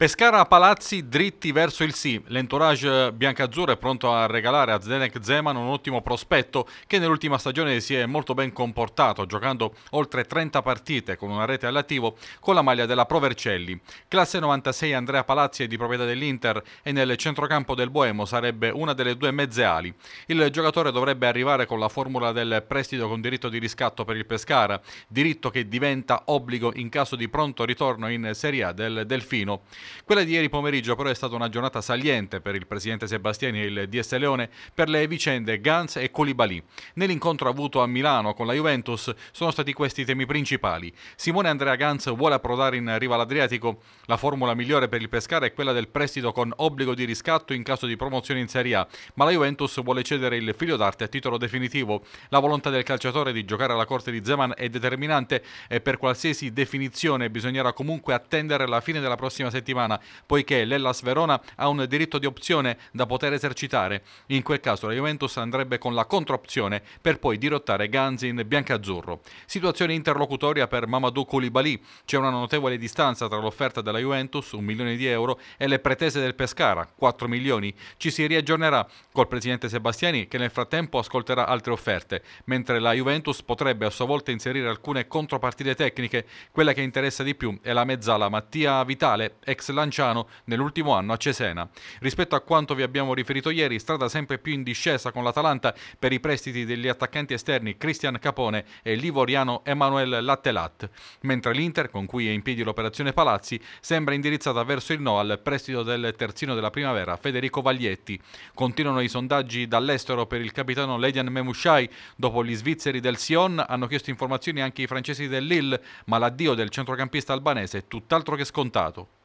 Pescara Palazzi dritti verso il sì. L'entourage biancazzurro è pronto a regalare a Zdenek Zeman un ottimo prospetto che nell'ultima stagione si è molto ben comportato, giocando oltre 30 partite con una rete all'attivo con la maglia della Provercelli. Classe 96 Andrea Palazzi è di proprietà dell'Inter e nel centrocampo del Boemo sarebbe una delle due mezze ali. Il giocatore dovrebbe arrivare con la formula del prestito con diritto di riscatto per il Pescara, diritto che diventa obbligo in caso di pronto ritorno in Serie A del Delfino. Quella di ieri pomeriggio però è stata una giornata saliente per il presidente Sebastiani e il DS Leone per le vicende Gans e Colibali. Nell'incontro avuto a Milano con la Juventus sono stati questi i temi principali. Simone Andrea Gans vuole approdare in riva all'Adriatico. La formula migliore per il Pescara è quella del prestito con obbligo di riscatto in caso di promozione in Serie A, ma la Juventus vuole cedere il figlio d'arte a titolo definitivo. La volontà del calciatore di giocare alla corte di Zeman è determinante e per qualsiasi definizione bisognerà comunque attendere la fine della prossima settimana settimana, poiché l'Ellas Verona ha un diritto di opzione da poter esercitare. In quel caso la Juventus andrebbe con la contrapzione per poi dirottare Ganzi in biancazzurro. Situazione interlocutoria per Mamadou Koulibaly. C'è una notevole distanza tra l'offerta della Juventus, un milione di euro, e le pretese del Pescara, 4 milioni. Ci si riaggiornerà col presidente Sebastiani che nel frattempo ascolterà altre offerte, mentre la Juventus potrebbe a sua volta inserire alcune contropartite tecniche. Quella che interessa di più è la mezzala Mattia Vitale, ex Lanciano nell'ultimo anno a Cesena. Rispetto a quanto vi abbiamo riferito ieri, strada sempre più in discesa con l'Atalanta per i prestiti degli attaccanti esterni Cristian Capone e l'ivoriano Emanuel Lattelat, mentre l'Inter, con cui è in piedi l'operazione Palazzi, sembra indirizzata verso il no al prestito del terzino della primavera Federico Vaglietti. Continuano i sondaggi dall'estero per il capitano Ledian Memushai. Dopo gli svizzeri del Sion hanno chiesto informazioni anche i francesi del Lille, ma l'addio del centrocampista albanese è tutt'altro che scontato.